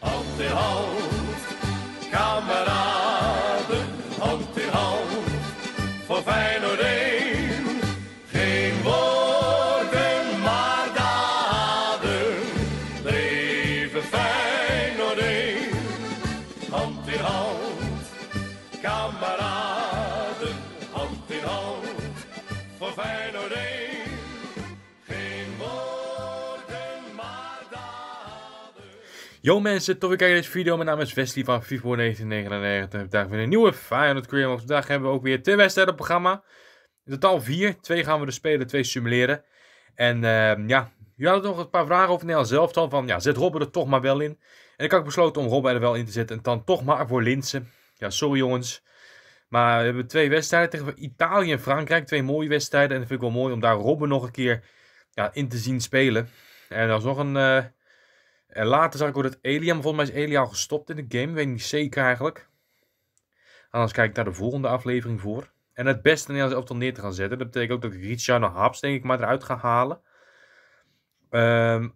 Op de hal. Yo mensen, tof dat kijken naar deze video. Mijn naam is Wesley van FIFA 1999. Vandaag weer een nieuwe Feyenoord Korea. vandaag hebben we ook weer twee wedstrijden op het programma. In totaal vier. Twee gaan we dus spelen, twee simuleren. En ehm, ja, jullie hadden nog een paar vragen over Nederland zelf. Dan van, ja, zet Robben er toch maar wel in. En ik had besloten om Robben er wel in te zetten. En dan toch maar voor Linsen. Ja, sorry jongens. Maar we hebben twee wedstrijden tegen Italië en Frankrijk. Twee mooie wedstrijden. En dat vind ik wel mooi om daar Robben nog een keer ja, in te zien spelen. En dat is nog een... Eh, en later zag ik ook dat Elia, volgens mij is Elia al gestopt in de game, weet ik niet zeker eigenlijk. Anders kijk ik naar de volgende aflevering voor. En het beste Nederlands elftal neer te gaan zetten. Dat betekent ook dat ik Richard Haps denk ik maar eruit ga halen. Um,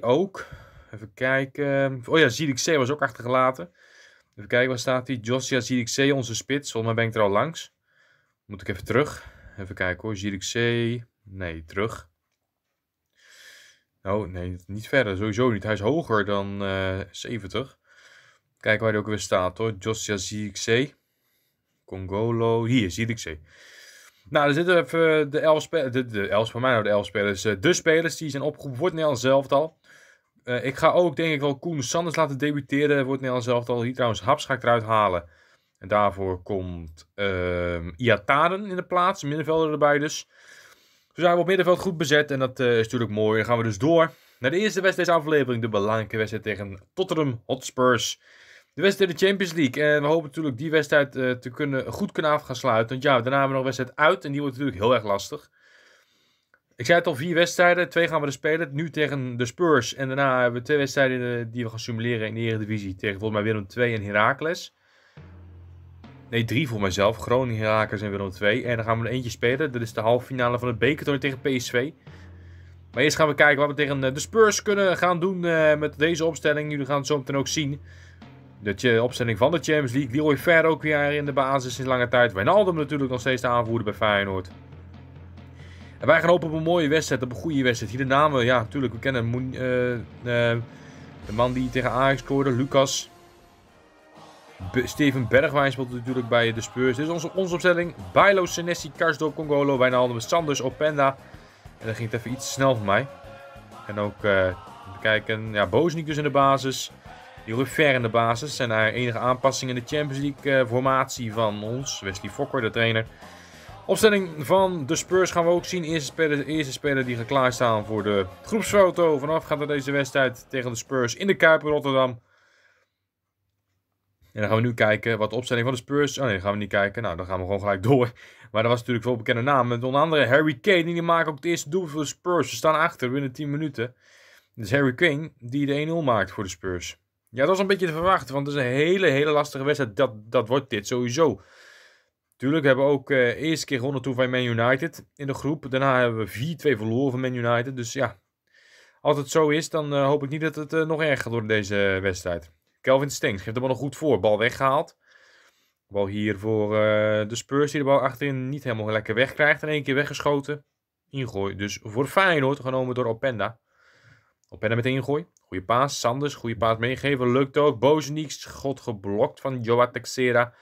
ook. Even kijken. Oh ja, C was ook achtergelaten. Even kijken, waar staat hij? Josia C onze spits. Volgens mij ben ik er al langs. Moet ik even terug. Even kijken hoor. C. Nee, terug. Nou, nee, niet verder. Sowieso niet. Hij is hoger dan 70. Eh, Kijk waar hij ook weer staat hoor. Josia Zirkzee. Congolo. Hier, Zirkzee. Nou, er zitten even de elf spelers. De, de mij nou, de elf spelers. Eh, de spelers die zijn opgeroepen voor het Nederlands eh, ik ga ook denk ik wel Koen Sanders laten debuteren voor het Nederlands elftal. Hier trouwens Haps ga ik eruit halen. En daarvoor komt uh, Iataren in de plaats. Middenvelder erbij dus. Zo zijn we op middenveld goed bezet en dat eh, is natuurlijk mooi. Dan gaan we dus door naar de eerste wedstrijd deze aflevering. De belangrijke wedstrijd tegen Tottenham Hotspurs. De wedstrijd in de Champions League. En we hopen natuurlijk die wedstrijd uh, te kunnen, goed kunnen af gaan sluiten. Want ja, daarna hebben we nog een wedstrijd uit en die wordt natuurlijk heel erg lastig. Ik zei het al, vier wedstrijden. Twee gaan we er spelen. Nu tegen de Spurs. En daarna hebben we twee wedstrijden eh, die we gaan simuleren in de Eredivisie. Tegen volgens mij Willem 2 en Heracles. Nee, drie voor mijzelf. Groningen, Rakers en Willem 2. En dan gaan we er eentje spelen. Dat is de halve finale van het bekertoernooi tegen PSV. Maar eerst gaan we kijken wat we tegen eh, de Spurs kunnen gaan doen eh, met deze opstelling. Jullie gaan het zo meteen ook zien. De opstelling van de Champions League. Leroy ver ook weer in de basis sinds lange tijd. Wijnaldum natuurlijk nog steeds de aanvoerder bij Feyenoord. En wij gaan hopen op een mooie wedstrijd, op een goede wedstrijd. Hier de namen, ja natuurlijk, we kennen eh, de man die tegen Ajax scoorde, Lucas. Steven Bergwijn speelt natuurlijk bij de Spurs. Dit is onze, onze opstelling. Bailo, Senesi, Karsdorp, Congolo, Wijnaldum, Sanders, Openda. En dan ging het even iets snel voor mij. En ook, uh, kijken, ja, Boznik dus in de basis. Jeroen Ver in de basis. zijn er enige aanpassingen in de Champions League eh, formatie van ons. Wesley Fokker, de trainer. Opstelling van de Spurs gaan we ook zien. Eerste speler, eerste speler die gaan klaarstaan voor de groepsfoto. Vanaf gaat er deze wedstrijd tegen de Spurs in de Kuip Rotterdam. En dan gaan we nu kijken wat de opstelling van de Spurs... Oh nee, gaan we niet kijken. Nou, dan gaan we gewoon gelijk door. Maar er was natuurlijk veel bekende namen. Met onder andere Harry Kane. Die maakt ook het eerste doel voor de Spurs. Ze staan achter binnen 10 minuten. Dus Harry Kane die de 1-0 maakt voor de Spurs. Ja, dat was een beetje te verwachten. Want het is een hele, hele lastige wedstrijd. Dat, dat wordt dit sowieso. Tuurlijk we hebben we ook uh, eerste keer gewonnen toen van Man United in de groep. Daarna hebben we 4-2 verloren van Man United. Dus ja, als het zo is, dan eh, hoop ik niet dat het eh, nog erger gaat worden deze wedstrijd. Kelvin Stengs geeft de bal nog goed voor. Bal weggehaald. Bal hier voor eh, de Spurs die de bal achterin niet helemaal lekker wegkrijgt. In één keer weggeschoten. Ingooi dus voor Feyenoord, genomen door Openda. Openda met ingooi. Goeie paas, Sanders, goede paas meegeven. Lukt ook. Bozeniek, schot geblokt van Joa Texera.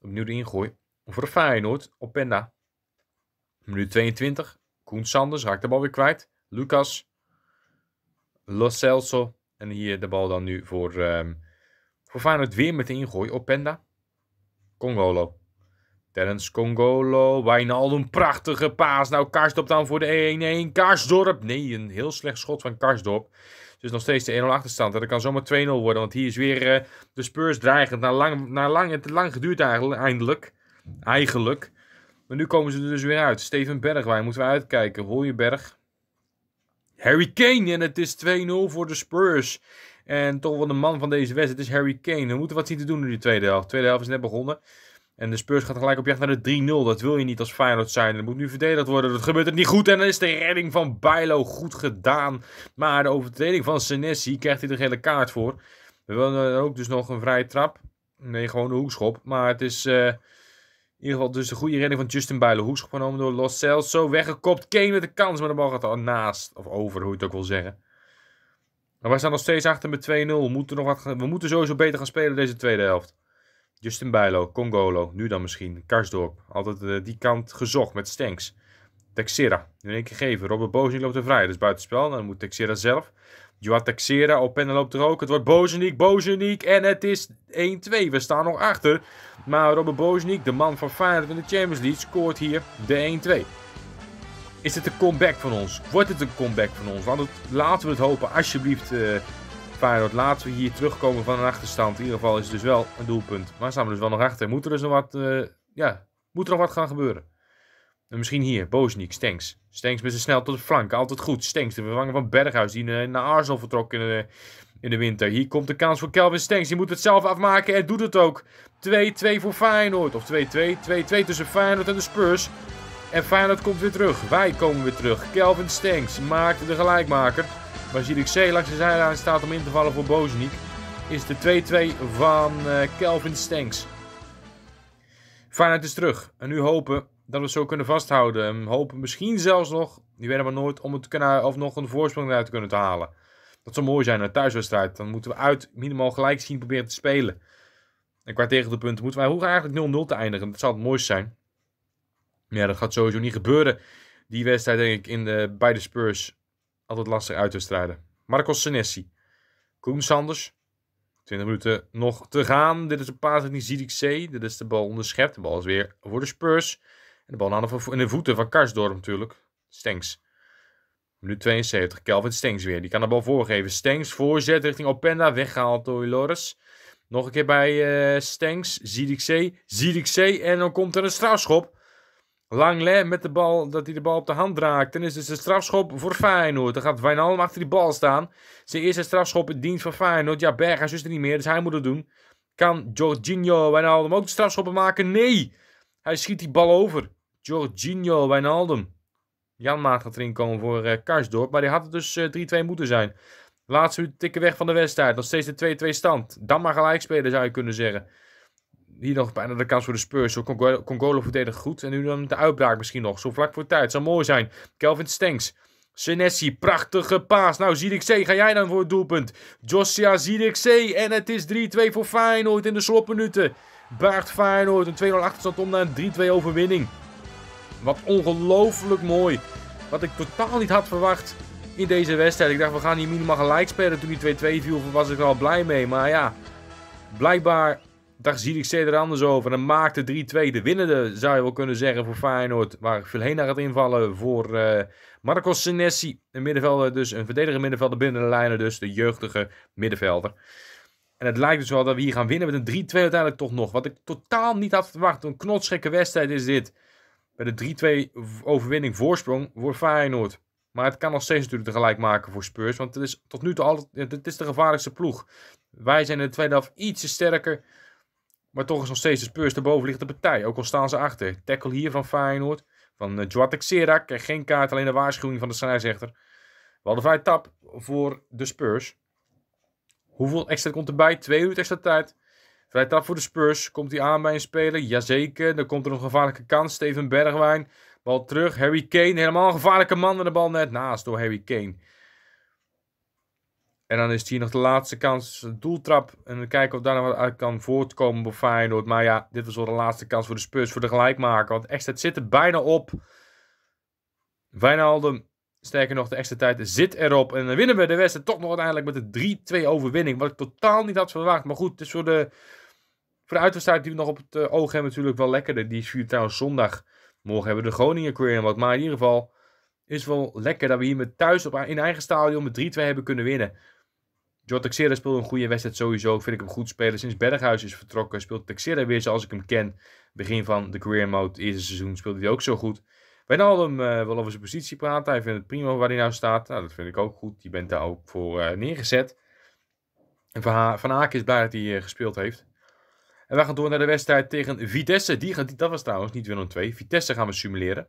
Opnieuw de ingooi voor Feyenoord, Openda. Minuut 22. Koen Sanders raakt de bal weer kwijt. Lucas, Los Celso. En hier de bal dan nu voor ehm, voor het weer met de ingooi. Openda. Congolo. Terence Congolo. een Prachtige paas. Nou, Karsdorp dan voor de 1-1. Karsdorp. Nee, een heel slecht schot van Karsdorp. Dus nog steeds de 1-0 achterstand. dat kan zomaar 2-0 worden. Want hier is weer eh, de Spurs dreigend. Na lang, na lang, het lang geduurd eindelijk. Eigenlijk. Maar nu komen ze er dus weer uit. Steven Bergwijn moeten we uitkijken. Berg, Harry Kane en het is 2-0 voor de Spurs. En toch wel de man van deze wedstrijd is Harry Kane. We moeten wat zien te doen in de tweede helft. De tweede helft is net begonnen. En de Spurs gaat gelijk op jacht naar de 3-0. Dat wil je niet als Feyenoord zijn. Dat moet nu verdedigd worden. Dat gebeurt het niet goed. En dan is de redding van Bijlo goed gedaan. Maar de overtreding van Senesi krijgt hij de gele kaart voor. We willen ook dus nog een vrije trap. Nee, gewoon een hoekschop. Maar het is eh, in ieder geval dus de goede redding van Justin Bijlo. Hoekschop genomen door Los Celso. Weggekopt. Kane met de kans. Maar de bal gaat al naast. Of over, hoe je het ook wil zeggen. Maar wij staan nog steeds achter met 2-0. We, moeten nog wat, we moeten sowieso beter gaan spelen deze tweede helft. Justin Bijlo, Congolo, nu dan misschien. Karsdorp, altijd eh, die kant gezocht met stanks. Texera, in één keer geven. Robert Bozeniek loopt er vrij, dus buitenspel. Dan moet Texera zelf. Joa Texera, pennen loopt er ook. Het wordt Bozeniek, Bozeniek en het is 1-2. We staan nog achter. Maar Robert Bozeniek, de man van Feyenoord in de Champions League, scoort hier de 1-2. Is het een comeback van ons? Wordt het een comeback van ons? Want laten we het hopen, alsjeblieft. Eh, Feyenoord, laten we hier terugkomen van een achterstand. In ieder geval is het dus wel een doelpunt. Maar staan we dus wel nog achter. Moet er dus nog wat, eh, ja, moet er nog wat gaan gebeuren? En misschien hier, Boznik, Stenks. Stenks met zijn snel tot de flank. Altijd goed. Stenks, de vervanger van Berghuis, die eh, naar Arsenal vertrok in, in, de winter. Hier komt de kans voor Kelvin Stenks. Die moet het zelf afmaken en doet het ook. 2-2 voor Feyenoord. Of 2-2. 2-2 tussen Feyenoord en de Spurs. En Feyenoord komt weer terug. Wij komen weer terug. Kelvin Stenks maakt de gelijkmaker. Maar Zirik C. langs de zijlijn staat om in te vallen voor Bozeniek. Is de 2-2 van eh, Kelvin Stenks. Feyenoord is terug. En nu hopen dat we zo kunnen vasthouden. Hopen misschien zelfs nog, die werden maar nooit, om het kunnen, of nog een voorsprong eruit te kunnen te halen. Dat zou mooi zijn, een thuiswedstrijd. Dan moeten we uit minimaal gelijk zien proberen te spelen. En qua tegen de punten moeten wij hoeven eigenlijk 0-0 te eindigen. Dat zou het mooiste zijn. Ja, dat gaat sowieso niet gebeuren. Die wedstrijd denk ik in de, bij de Spurs altijd lastig uit te strijden. Marcos Senesi. Koen Sanders. 20 minuten nog te gaan. Dit is een paas van die C. Dit is de bal onderschept. De bal is weer voor de Spurs. En de bal aan de, in de voeten van Karsdorp natuurlijk. Stengs. Minuut 72. Kelvin Stengs weer. Die kan de bal voorgeven. Stengs voorzet richting Openda. Weggehaald door Loris. Nog een keer bij uh, Stengs. Zidik C. C. En dan komt er een strafschop. Langley met de bal, dat hij de bal op de hand raakt. En is dus een strafschop voor Feyenoord. Dan gaat Wijnaldum achter die bal staan. Zijn eerste strafschop in dienst van Feyenoord. Ja, Berghuis is er niet meer, dus hij moet het doen. Kan Jorginho Wijnaldum ook de strafschoppen maken? Nee! Hij schiet die bal over. Jorginho Wijnaldum. Jan Maat gaat erin komen voor uh, Karsdorp. Maar die had het dus 3-2 eh, moeten zijn. Laatste tikken weg van de wedstrijd. Nog steeds de 2-2 stand. Dan maar gelijk spelen zou je kunnen zeggen hier nog bijna de kans voor de Spurs. Zo Congolo, verdedigt goed. En nu dan de uitbraak misschien nog. Zo vlak voor tijd. Zou mooi zijn. Kelvin Stenks. Senesi, prachtige paas. Nou, Zierikzee, ga jij dan voor het doelpunt. Josia Zierikzee. En het is 3-2 voor Feyenoord in de slotminuten. Baart Feyenoord een 2-0 achterstand om naar een 3-2 overwinning. Wat ongelooflijk mooi. Wat ik totaal niet had verwacht in deze wedstrijd. Ik dacht, we gaan hier minimaal gelijk spelen. Toen die 2-2 viel, was ik er al blij mee. Maar ja, blijkbaar daar zie ik steeds anders over. een maakte 3-2 de winnende, zou je wel kunnen zeggen, voor Feyenoord. Waar naar gaat invallen voor uh, eh, Marcos Senesi. Een middenvelder dus, een verdediger middenvelder binnen de lijnen dus. De jeugdige middenvelder. En het lijkt dus wel dat we hier gaan winnen met een 3-2 uiteindelijk toch nog. Wat ik totaal niet had verwacht. Een knotsgekke wedstrijd is dit. Met een 3-2 overwinning voorsprong voor Feyenoord. Maar het kan nog steeds natuurlijk tegelijk maken voor Spurs. Want het is tot nu toe altijd, het is de gevaarlijkste ploeg. Wij zijn in de tweede helft iets sterker. Maar toch is nog steeds de Spurs de bovenliggende partij, ook al staan ze achter. Tackle hier van Feyenoord, van eh, uh, Serak. geen kaart, alleen de waarschuwing van de scheidsrechter. Wel de vijf tap voor de Spurs. Hoeveel extra komt erbij? Twee uur extra tijd. Vrij tap voor de Spurs. Komt hij aan bij een speler? Jazeker. Dan komt er nog een gevaarlijke kans. Steven Bergwijn. Bal terug. Harry Kane. Helemaal een gevaarlijke man. En de bal net naast door Harry Kane. En dan is het hier nog de laatste kans, een doeltrap. En dan kijken of daar nog wat uit kan voortkomen op Feyenoord. Maar ja, dit was wel de laatste kans voor de Spurs, voor de gelijkmaker. Want echt, het zit er bijna op. Wijnaldum, sterker nog, de extra tijd zit erop. En dan winnen we de wedstrijd toch nog uiteindelijk met een 3-2 overwinning. Wat ik totaal niet had verwacht. Maar goed, het is voor de, voor die we nog op het eh, oog hebben natuurlijk wel lekkerder. Die is trouwens zondag. Morgen hebben we de Groningen Aquarium Maar in ieder geval is wel lekker dat we hier met thuis op, in eigen stadion met 3-2 hebben kunnen winnen. Joe Texera speelde een goede wedstrijd sowieso. Vind ik hem goed spelen. Sinds Berghuis is vertrokken speelt Texera weer zoals ik hem ken. Begin van de career mode, eerste seizoen, speelde hij ook zo goed. Wijnaldum uh, wil over zijn positie praten. Hij vindt het prima waar hij nou staat. Nou, dat vind ik ook goed. Je bent daar ook voor eh, neergezet. En Van Haak is blij dat hij eh, gespeeld heeft. En we gaan door naar de wedstrijd tegen Vitesse. Die gaat, dat was trouwens niet Willem 2. Vitesse gaan we simuleren.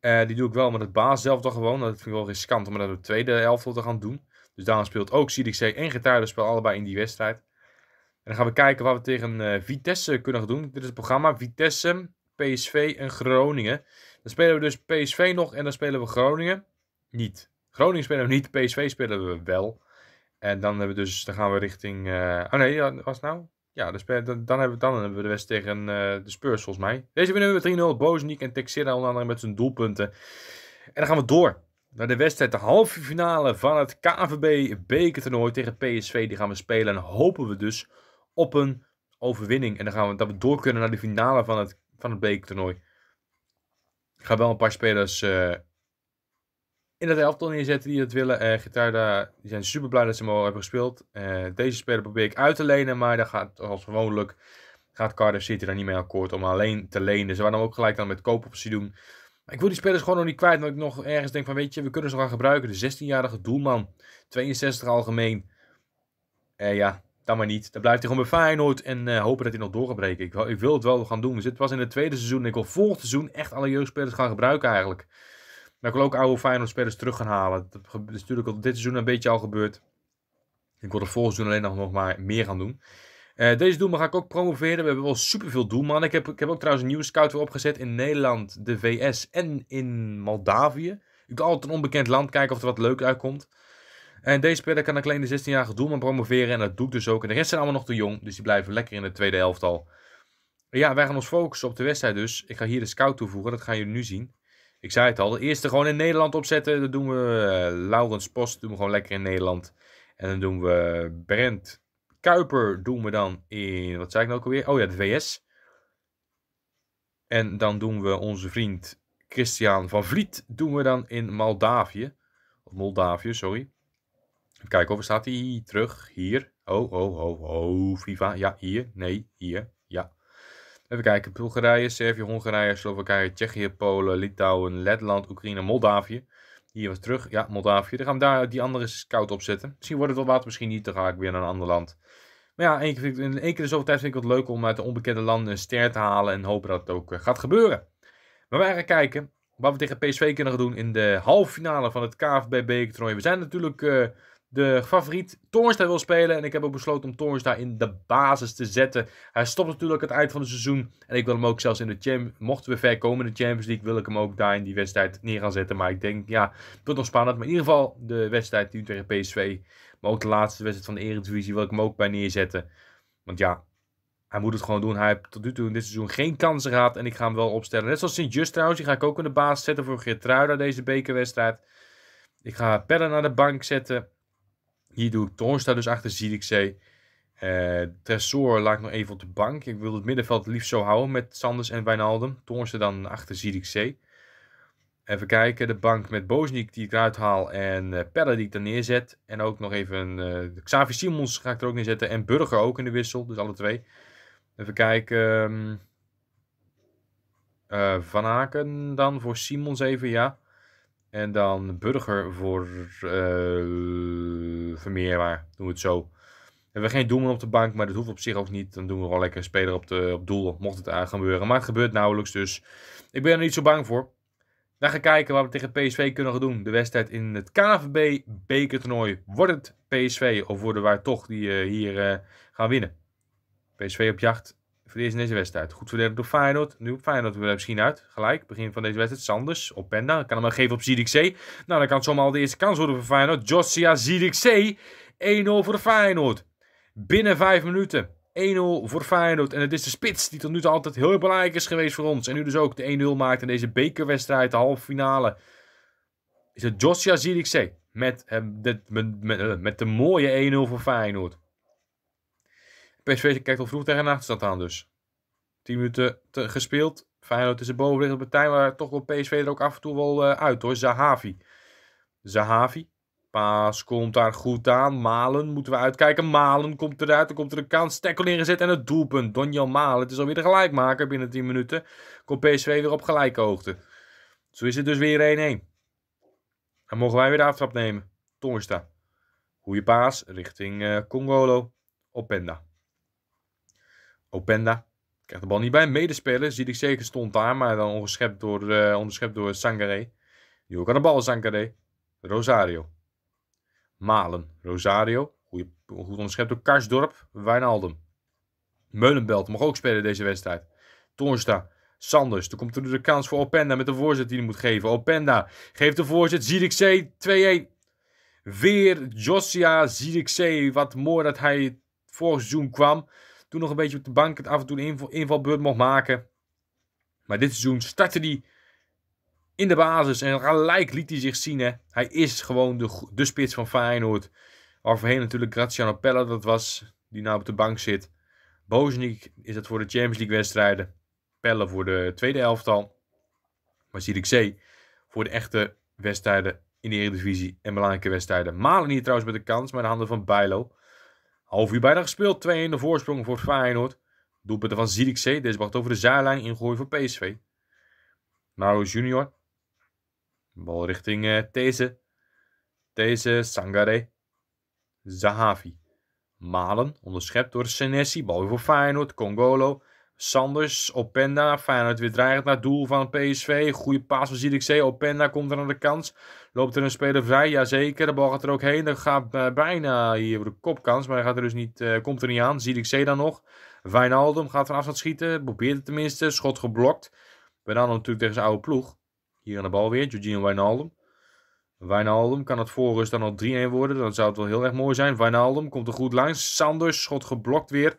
die doe ik wel met het baas zelf toch gewoon. Dat vind ik wel riskant om dat op de tweede helft te gaan doen. Dus daarom speelt ook CDC en spel allebei in die wedstrijd. En dan gaan we kijken wat we tegen eh, Vitesse kunnen gaan doen. Dit is het programma Vitesse, PSV en Groningen. Dan spelen we dus PSV nog en dan spelen we Groningen niet. Groningen spelen we niet, PSV spelen we wel. En dan, hebben we dus, dan gaan we richting... Uh, oh nee, wat was nou? Ja, dan, spelen, dan, dan, hebben we, dan hebben we de wedstrijd tegen eh, de Spurs volgens mij. Deze winnen we 3-0. Bozeniek en Texera onder andere met zijn doelpunten. En dan gaan we door naar de wedstrijd, de halve finale van het KVB bekertoernooi tegen PSV. Die gaan we spelen en hopen we dus op een overwinning. En dan gaan we, dat we door kunnen naar de finale van het, van het bekertoernooi. Ik ga wel een paar spelers eh, in het elftal neerzetten die dat willen. Uh, die zijn super blij dat ze mogen hebben gespeeld. Eh, deze speler probeer ik uit te lenen, maar dat gaat als gewoonlijk gaat Cardiff City daar niet mee akkoord om alleen te lenen. Ze waren dan ook gelijk dan met koopoptie doen. Maar ik wil die spelers gewoon nog niet kwijt. Omdat ik nog ergens denk van, weet je, we kunnen ze gaan gebruiken. De 16-jarige doelman, 62 algemeen. Eh, ja, dan maar niet. Dan blijft hij gewoon bij Feyenoord en eh, hopen dat hij nog doorgebreken. Ik, ik, wil het wel gaan doen. We zitten pas in het tweede seizoen. En ik wil volgend seizoen echt alle jeugdspelers gaan gebruiken eigenlijk. Maar ik wil ook oude Feyenoord-spelers terug gaan halen. Dat is natuurlijk al dit seizoen een beetje al gebeurd. Ik wil het volgend seizoen alleen nog maar meer gaan doen. Eh, deze doelman ga ik ook promoveren. We hebben wel superveel doelman Ik heb, ik heb ook trouwens een nieuwe scout weer opgezet in Nederland, de VS en in Moldavië. Ik kan altijd een onbekend land kijken of er wat leuk uitkomt. En deze speler kan ik alleen de 16-jarige doelman promoveren. En dat doe ik dus ook. En de rest zijn allemaal nog te jong. Dus die blijven lekker in de tweede helft al. Ja, wij gaan ons focussen op de wedstrijd dus. Ik ga hier de scout toevoegen. Dat gaan jullie nu zien. Ik zei het al. De eerste gewoon in Nederland opzetten. Dat doen we eh, Laurens Post. Dat doen we gewoon lekker in Nederland. En dan doen we eh, Brent Kuiper doen we dan in, wat zei ik nou ook alweer? Oh ja, de VS. En dan doen we onze vriend Christian van Vliet doen we dan in Moldavië. Of Moldavië, sorry. Even kijken of staat hij terug. Hier. Oh, oh, oh, oh. FIFA. Ja, hier. Nee, hier. Ja. Even kijken. Bulgarije, Servië, Hongarije, Slowakije, Tsjechië, Polen, Litouwen, Letland, Oekraïne, Moldavië. Hier was terug. Ja, Moldavië. Dan gaan we daar die andere scout op zetten. Misschien wordt het wel wat, misschien niet. Dan ga ik weer naar een ander land. Maar ja, in één keer de zoveel tijd vind ik het leuk om uit een onbekende land een ster te halen. En hopen dat het ook eh, gaat gebeuren. Maar wij gaan kijken wat we tegen PSV kunnen gaan doen in de halve finale van het kfb toernooi We zijn natuurlijk... Eh, de favoriet daar wil spelen. En ik heb ook besloten om daar in de basis te zetten. Hij stopt natuurlijk aan het eind van het seizoen. En ik wil hem ook zelfs in de Champions Mochten we ver komen in de Champions League, wil ik hem ook daar in die wedstrijd neer gaan zetten. Maar ik denk, ja, het wordt nog spannend. Maar in ieder geval, de wedstrijd nu tegen PSV. Maar ook de laatste wedstrijd van de Eredivisie wil ik hem ook bij neerzetten. Want ja, hij moet het gewoon doen. Hij heeft tot nu toe in dit seizoen geen kansen gehad. En ik ga hem wel opstellen. Net zoals Sint-Just trouwens. Die ga ik ook in de basis zetten voor Geertruida deze bekerwedstrijd. Ik ga Pelle naar de bank zetten. Hier doe ik dus achter Zierikzee. Uh, Tresor laat ik nog even op de bank. Ik wil het middenveld liefst zo houden met Sanders en Wijnaldum. Toornstra dan achter Zierikzee. Even kijken, de bank met Boznik die ik eruit haal en uh, Pelle die ik er neerzet. En ook nog even uh, Xavi Simons ga ik er ook neerzetten en Burger ook in de wissel, dus alle twee. Even kijken, um, Van Aken dan voor Simons even, ja. En dan Burger voor vermeerwaar eh, Vermeer, doen we het zo. We hebben geen doelman op de bank, maar dat hoeft op zich ook niet. Dan doen we wel lekker een speler op, de, op doel, mocht het aan gebeuren. Maar het gebeurt nauwelijks, dus ik ben er niet zo bang voor. Dan gaan we kijken wat we tegen PSV kunnen gaan doen. De wedstrijd in het KVB bekertoernooi. Wordt het PSV of worden wij toch die eh, hier eh, gaan winnen? PSV op jacht in deze wedstrijd. Goed verdedigd door Feyenoord. Nu op Feyenoord weer misschien uit. Gelijk, begin van deze wedstrijd. Sanders op Penda. Kan hem maar geven op Zidik Nou, dan kan het zomaar al de eerste kans worden voor Feyenoord. Josia Zidik 1-0 voor Feyenoord. Binnen 5 minuten. 1-0 voor Feyenoord. En het is de spits die tot nu toe altijd heel belangrijk is geweest voor ons. En nu dus ook de 1-0 maakt in deze bekerwedstrijd, de halve finale. Is het Josia Zidik Met, met, met, eh, met de mooie 1-0 voor Feyenoord. PSV kijkt al vroeg tegen een achterstand aan dus. 10 minuten gespeeld. Feyenoord is op bovenliggende partij, maar toch wel PSV er ook af en toe wel eh, uit hoor. Zahavi. Zahavi. Paas komt daar goed aan. Malen moeten we uitkijken. Malen komt eruit. Dan komt er een kans. Stekkel ingezet en het doelpunt. Donjan Malen. Het is alweer de gelijkmaker binnen 10 minuten. Komt PSV weer op gelijke hoogte. Zo is het dus weer 1-1. Dan mogen wij weer de aftrap nemen. Tongesta. Goeie paas richting uh, Congolo. Openda. Openda. Krijgt de bal niet bij. medespeler, zie ik zeker, stond daar. Maar dan onderschept door, uh, onderschept door Sangaré. Die ook aan de bal Sangare. Rosario. Malen. Rosario. goed onderschept door Karsdorp. Wijnaldum. Meulenbelt mag ook spelen deze wedstrijd. Tonsta, Sanders. dan komt er de kans voor Openda met de voorzet die hij moet geven. Openda geeft de voorzet. Zierikzee 2-1. Weer Josia Zierikzee. Wat mooi dat hij vorig seizoen kwam nog een beetje op de bank het af en toe een invalbeurt mocht maken. Maar dit seizoen startte hij in de basis en gelijk liet hij zich zien. Hè. Hij is gewoon de, de spits van Feyenoord. Overheen natuurlijk Graziano Pella, dat was, die nou op de bank zit. Boznik is dat voor de Champions League wedstrijden. Pelle voor de tweede elftal. Maar Zierikzee voor de echte wedstrijden in de Eredivisie en belangrijke wedstrijden. Malen hier trouwens met de kans, maar de handen van Bijlo. Half uur bijna gespeeld. 2 in de voorsprong voor Feyenoord. Doelpunten van Zierikzee. Deze bracht over de zijlijn ingooi voor PSV. Mauro Junior. Bal richting uh, eh, Teze. Deze Sangare. Zahavi. Malen, onderschept door Senesi. Bal weer voor Feyenoord. Congolo. Sanders, Openda, Feyenoord weer dreigend naar het doel van PSV. Goede paas van Zierikzee, Openda komt er aan de kans. Loopt er een speler vrij, jazeker. De bal gaat er ook heen. Dan gaat eh, bijna hier voor de kopkans, maar hij gaat er dus niet, uh, komt er niet aan. Zierikzee dan nog. Wijnaldum gaat vanaf afstand schieten, probeert het tenminste. Schot geblokt. Bijna natuurlijk tegen zijn oude ploeg. Hier aan de bal weer, Jorginho Wijnaldum. Wijnaldum kan het voorrust dan al 3-1 worden. Dan zou het wel heel erg mooi zijn. Wijnaldum komt er goed langs. Sanders, schot geblokt weer.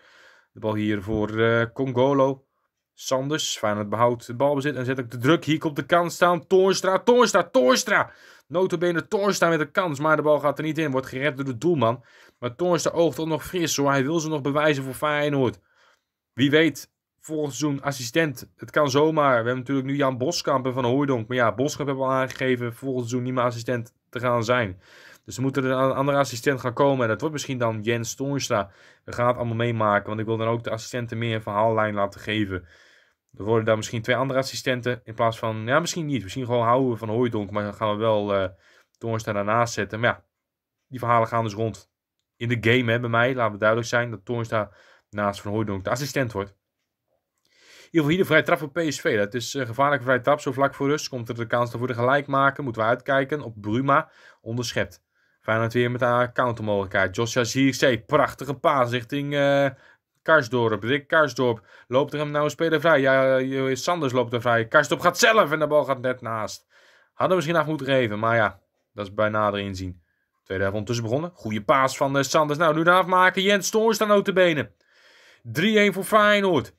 De bal hier voor eh, Congolo. Sanders, het behoudt de bal bezit en zet ook de druk. Hier komt de kans staan. Toornstra, Toornstra, Toornstra. Notabene Toornstra met de kans, maar de bal gaat er niet in. Wordt gered door de doelman. Maar Toornstra oogt toch nog fris zo Hij wil ze nog bewijzen voor Feyenoord. Wie weet, volgend seizoen assistent. Het kan zomaar. We hebben natuurlijk nu Jan Boskamp en Van Hooijdonk. Maar ja, Boskamp hebben al aangegeven volgend seizoen niet meer assistent te gaan zijn. Dus er moet er een andere assistent gaan komen. En dat wordt misschien dan Jens Toornstra. We gaan het allemaal meemaken. Want ik wil dan ook de assistenten meer een verhaallijn laten geven. Er worden daar misschien twee andere assistenten. In plaats van, ja, misschien niet. Misschien gewoon houden we van Hooidonk. Maar dan gaan we wel uh, Toornstra daarnaast zetten. Maar ja, die verhalen gaan dus rond in de game hè, bij mij. Laten we duidelijk zijn dat Toornstra naast Van Hooidonk de assistent wordt. In ieder geval hier de vrije trap op PSV. Dat is een eh, gevaarlijke vrije trap. Zo vlak voor rust komt er de kans voor de gelijk maken. Moeten we uitkijken op Bruma. Onderschept. Feyenoord weer met haar countermogelijkheid. hier, Zirkzee, prachtige paas richting uh, Karsdorp. Rick Karsdorp loopt er hem nou een speler vrij. Ja, eh, eh, Sanders loopt er vrij. Karsdorp gaat zelf en de bal gaat net naast. Hadden we misschien af moeten geven, maar ja, dat is bij nader inzien. Tweede helft ondertussen begonnen. Goede paas van Sanders. Nou, nu de afmaken. Jens Stoors dan ook de benen. 3-1 voor Feyenoord.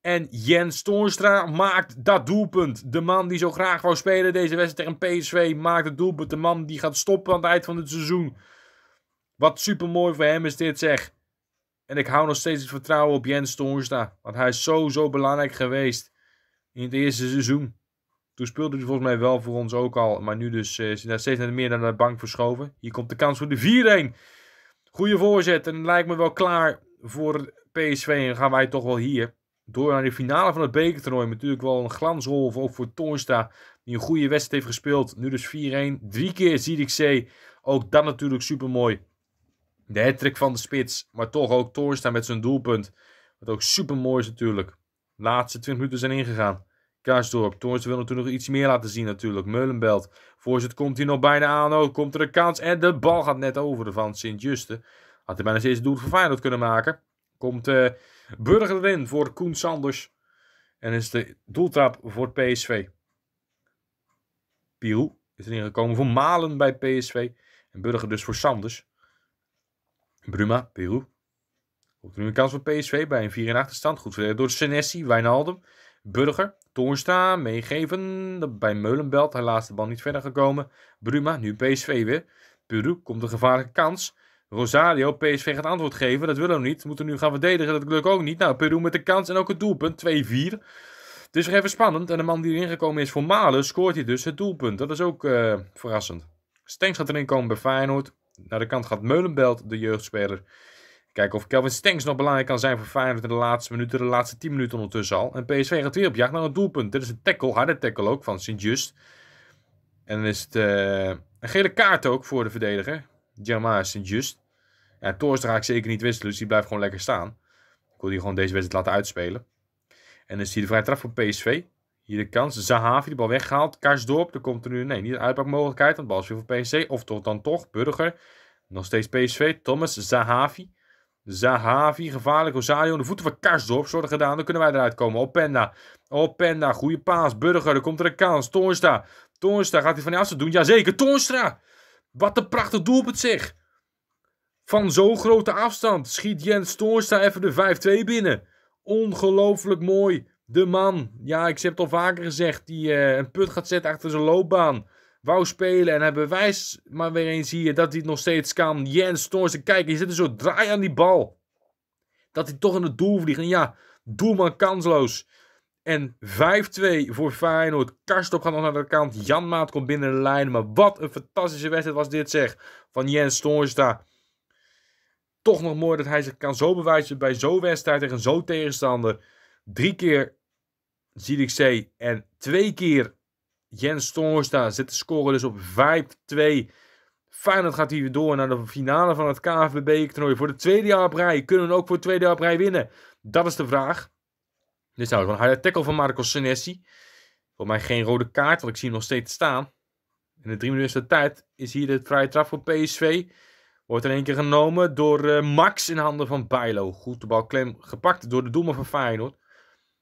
En Jens Toornstra maakt dat doelpunt. De man die zo graag wou spelen deze wedstrijd tegen PSV maakt het doelpunt. De man die gaat stoppen aan het eind van het seizoen. Wat super mooi voor hem is dit zeg. En ik hou nog steeds het vertrouwen op Jens Toornstra. Want hij is zo, zo belangrijk geweest in het eerste seizoen. Toen speelde hij volgens mij wel voor ons ook al. Maar nu dus eh, is hij steeds meer naar de bank verschoven. Hier komt de kans voor de 4-1. Goeie voorzet. En lijkt me wel klaar voor PSV. En gaan wij toch wel hier door naar de finale van het bekertoernooi. Natuurlijk wel een glansrol ook voor Toorsta Die een goede wedstrijd heeft gespeeld. Nu dus 4-1. Drie keer Zierikzee. Ook dat natuurlijk super mooi. De hattrick van de spits. Maar toch ook Toorsta met zijn doelpunt. Wat ook super mooi is natuurlijk. Laatste 20 minuten zijn ingegaan. Kaasdorp. Toorsta wil natuurlijk nog iets meer laten zien natuurlijk. Meulenbelt. Voorzet komt hier nog bijna aan. Ook komt er een kans. En de bal gaat net over van Sint-Juste. Had hij bijna steeds het doel voor kunnen maken. Komt... Eh, Burger Burgerwin voor Koen Sanders. En is de doeltrap voor PSV. Piel is erin gekomen voor Malen bij PSV. En Burger dus voor Sanders. Bruma, Peru. Komt nu een kans voor PSV bij een 4 in stand Goed verdedigd door Senesi, Wijnaldum. Burger, Toornstra, meegeven. Bij Meulenbelt, helaas de bal niet verder gekomen. Bruma, nu PSV weer. Peru, komt een gevaarlijke kans. Rosario, PSV gaat antwoord geven. Dat willen we niet. We moeten nu gaan verdedigen. Dat lukt ook niet. Nou, Peru met de kans en ook het doelpunt. 2-4. Het is nog even spannend. En de man die erin gekomen is voor Malen, scoort hij dus het doelpunt. Dat is ook eh, verrassend. Stengs gaat erin komen bij Feyenoord. Naar de kant gaat Meulenbelt, de jeugdspeler. Kijken of Kelvin Stengs nog belangrijk kan zijn voor Feyenoord in de laatste minuten, de laatste 10 minuten ondertussen al. En PSV gaat weer op jacht naar een doelpunt. Dit is een tackle, harde tackle ook, van Sint-Just. En dan is het eh, een gele kaart ook voor de verdediger. Germain en just Ja, Torres ga ik zeker niet wisselen, dus die blijft gewoon lekker staan. Ik wil die gewoon deze wedstrijd laten uitspelen. En dan is hier de vrije trap voor PSV. Hier de kans. Zahavi, de bal weggehaald. Karsdorp, er komt er nu nee, niet een uitpakmogelijkheid, Want bal is weer voor PSV. Of toch dan toch, Burger. Nog steeds PSV. Thomas, Zahavi. Zahavi, gevaarlijk. Rosario, de voeten van Karsdorp. Zorg gedaan, dan kunnen wij eruit komen. Openda. Openda, goede paas. Burger, er komt er een kans. Toornstra. Toornstra, gaat hij van die afstand doen? Jazeker, Toorstra. Wat een prachtig doelpunt zeg. Van zo'n grote afstand schiet Jens Toornstra even de 5-2 binnen. Ongelooflijk mooi. De man, ja, ik heb het al vaker gezegd, die eh, een put gaat zetten achter zijn loopbaan. Wou spelen en hij bewijst maar weer eens hier dat hij het nog steeds kan. Jens Toornstra, kijk, je zit een soort draai aan die bal. Dat hij toch in het doel vliegt. En ja, doelman kansloos. En 5-2 voor Feyenoord. Karstop gaat nog naar de kant. Jan Maat komt binnen de lijn. Maar wat een fantastische wedstrijd was dit zeg. Van Jens Toornstra. Toch nog mooi dat hij zich kan zo bewijzen bij zo'n wedstrijd tegen zo'n tegenstander. Drie keer Zierikzee en twee keer Jens Toornstra zet de score dus op 5-2. Feyenoord gaat hier weer door naar de finale van het KNVB-toernooi. Voor de tweede jaar rij. Kunnen we ook voor het tweede jaar rij winnen? Dat is de vraag. Dit nou, een harde tackle van Marco Senesi. Voor mij geen rode kaart, want ik zie hem nog steeds staan. In de drie minuten tijd is hier de vrije trap voor PSV. Wordt in één keer genomen door eh, Max in handen van Bijlo. Goed de bal klem gepakt door de doelman van Feyenoord.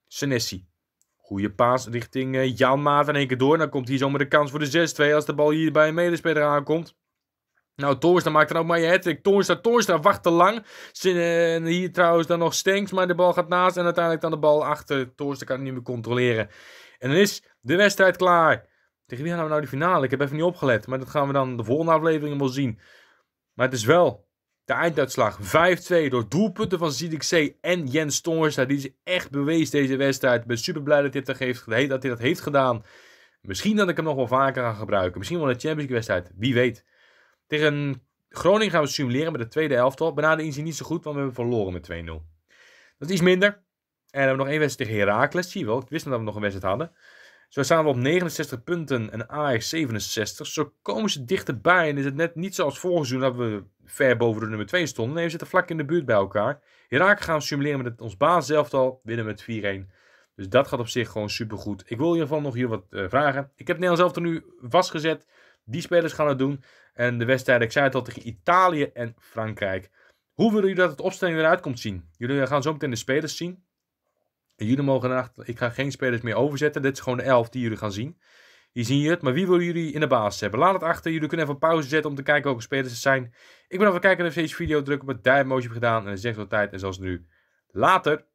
Senesi. Goede paas richting uh, Jan Maat in één keer door. dan komt hier zomaar de kans voor de 6-2 als de bal hier bij een medespeler aankomt. Nou, Toornstra maakt dan ook maar je hat-trick. Toornstra, Toornstra wacht te lang. En eh, hier trouwens dan nog Stenks, maar de bal gaat naast. En uiteindelijk dan de bal achter. Toornstra kan het niet meer controleren. En dan is de wedstrijd klaar. Tegen wie gaan we nou die finale? Ik heb even niet opgelet. Maar dat gaan we dan de volgende aflevering wel zien. Maar het is wel de einduitslag. 5-2 door doelpunten van Zidik C en Jens Toornstra. Die is echt bewezen deze wedstrijd. Ik ben super blij dat hij dat heeft, dat hij dat heeft gedaan. Misschien dat ik hem nog wel vaker ga gebruiken. Misschien wel een Champions League wedstrijd. Wie weet. Tegen Groningen gaan we simuleren met de tweede elftal. de inzien niet zo goed, want we hebben verloren met 2-0. Dat is iets minder. En dan hebben we nog één wedstrijd tegen Heracles. Zie je wel, ik wist dat we nog een wedstrijd hadden. Zo staan we op 69 punten en Ajax 67. Zo komen ze dichterbij en is het net niet zoals vorig seizoen dat we ver boven de nummer 2 stonden. Nee, we zitten vlak in de buurt bij elkaar. Herakles gaan we simuleren met ons baas zelf winnen met 4-1. Dus dat gaat op zich gewoon supergoed. Ik wil in ieder geval nog hier wat eh, vragen. Ik heb Nederland zelf er nu vastgezet. Die spelers gaan het doen. En de wedstrijd ik zei het al, tegen Italië en Frankrijk. Hoe willen jullie dat het opstelling eruit komt zien? Jullie gaan zo meteen de spelers zien. En jullie mogen erachter, ik ga geen spelers meer overzetten. Dit is gewoon de elf die jullie gaan zien. Hier zien je het. Maar wie willen jullie in de basis hebben? Laat het achter. Jullie kunnen even pauze zetten om te kijken welke spelers het zijn. Ik ben even kijken of deze video druk op het duimpje heb gedaan. En dan echt wel tijd. En zoals nu. Later.